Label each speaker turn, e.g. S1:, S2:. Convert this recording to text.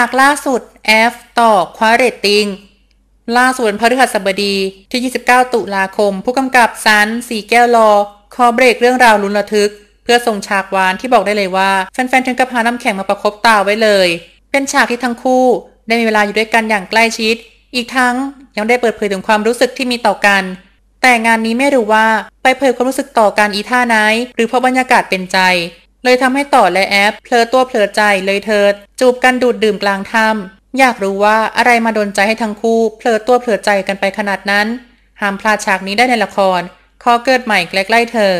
S1: ากล่าสุดแอฟต่อควาเรตติ้งล่าสุดพฤหัสบดีที่ 29 ตุลาคม ผู้กำกับซันสีแก้วรอคอเบรกเรื่องราวลุ้นระทึก เพื่อส่งฉากหวานที่บอกได้เลยว่า แฟนๆถึงกับหาน้ำแข็งมาประครบตาไว้เลย เป็นฉากที่ทั้งคู่ ได้มีเวลาอยู่ด้วยกันอย่างใกล้ชิด อีกทั้งยังได้เปิดเผยถึงความรู้สึกที่มีต่อกัน แต่งานนี้ไม่รู้ว่าไปเผยความรู้สึกต่อกันอีท่าไหนหรือเพราะบรรยากาศเป็นใจเลยทำให้ต่อและแอปเพลอตัวเพลอใจเลยเถิดจูบกันดูดดื่มกลางถ้ำอยากรู้ว่าอะไรมาดนใจให้ทั้งคู่เพลอตัวเพลอใจกันไปขนาดนั้นห้ามพลาดฉากนี้ได้ในละคร ขอเกิดใหม่ใกล้ๆเธอ